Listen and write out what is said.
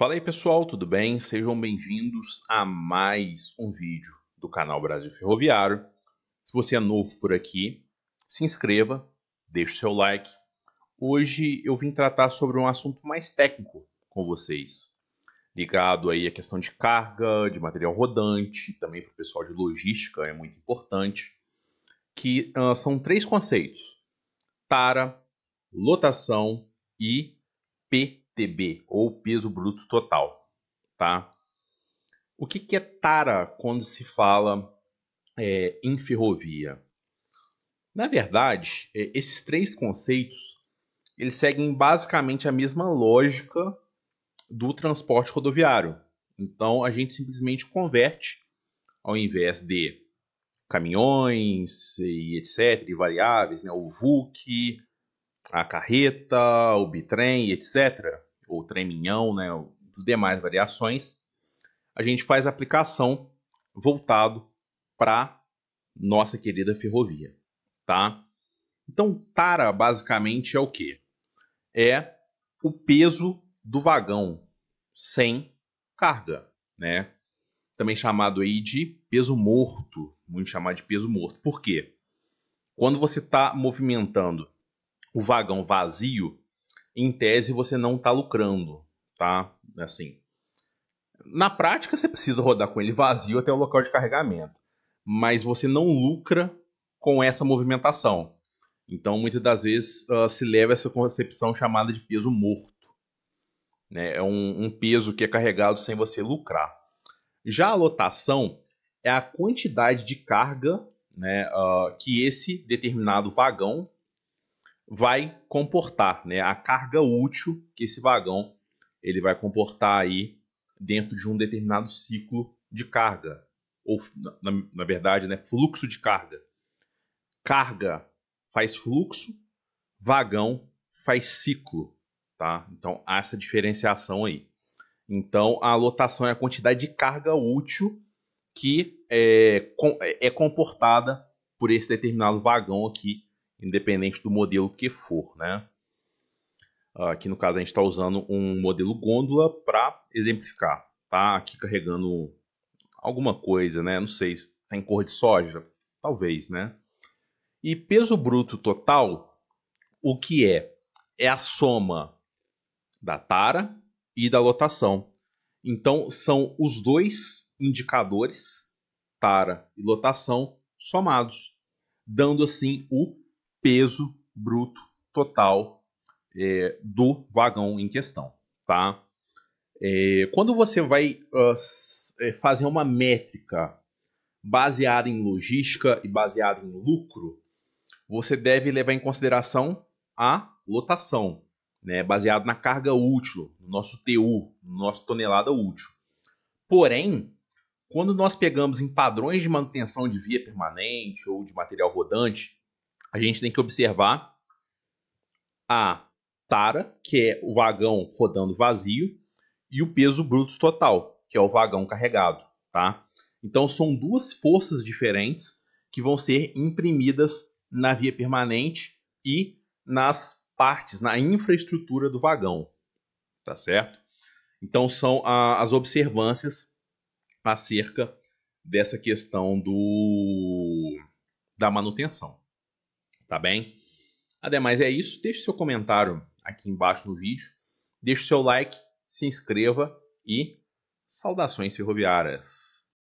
Fala aí pessoal, tudo bem? Sejam bem-vindos a mais um vídeo do canal Brasil Ferroviário. Se você é novo por aqui, se inscreva, deixe seu like. Hoje eu vim tratar sobre um assunto mais técnico com vocês, ligado aí à questão de carga, de material rodante, também para o pessoal de logística é muito importante, que uh, são três conceitos: tara, lotação e P PTB ou peso bruto total, tá? O que, que é tara quando se fala é, em ferrovia? Na verdade, é, esses três conceitos eles seguem basicamente a mesma lógica do transporte rodoviário. Então a gente simplesmente converte ao invés de caminhões e etc, e variáveis, né, o VUC, a carreta, o bitrem, etc ou treminhão, né, as demais variações, a gente faz aplicação voltado para nossa querida ferrovia, tá? Então, tara basicamente é o que? É o peso do vagão sem carga, né? Também chamado aí de peso morto, muito chamado de peso morto. Por quê? Quando você está movimentando o vagão vazio, em tese você não está lucrando, tá? Assim, na prática você precisa rodar com ele vazio até o local de carregamento, mas você não lucra com essa movimentação. Então, muitas das vezes uh, se leva a essa concepção chamada de peso morto. Né? É um, um peso que é carregado sem você lucrar. Já a lotação é a quantidade de carga né, uh, que esse determinado vagão vai comportar, né? A carga útil que esse vagão ele vai comportar aí dentro de um determinado ciclo de carga, ou na, na verdade, né, fluxo de carga. Carga faz fluxo, vagão faz ciclo, tá? Então há essa diferenciação aí. Então a lotação é a quantidade de carga útil que é, é, é comportada por esse determinado vagão aqui independente do modelo que for, né? Ah, aqui no caso a gente está usando um modelo gôndola para exemplificar, tá? Aqui carregando alguma coisa, né? Não sei, tem tá cor de soja? Talvez, né? E peso bruto total, o que é? É a soma da tara e da lotação. Então, são os dois indicadores, tara e lotação, somados, dando assim o peso bruto total é, do vagão em questão, tá? É, quando você vai uh, fazer uma métrica baseada em logística e baseada em lucro, você deve levar em consideração a lotação, né, baseado na carga útil, no nosso TU, no nosso tonelada útil. Porém, quando nós pegamos em padrões de manutenção de via permanente ou de material rodante, a gente tem que observar a tara, que é o vagão rodando vazio, e o peso bruto total, que é o vagão carregado, tá? Então são duas forças diferentes que vão ser imprimidas na via permanente e nas partes, na infraestrutura do vagão, tá certo? Então são a, as observâncias acerca dessa questão do da manutenção tá bem? Ademais, é isso. Deixe seu comentário aqui embaixo no vídeo. Deixe seu like, se inscreva e saudações ferroviárias.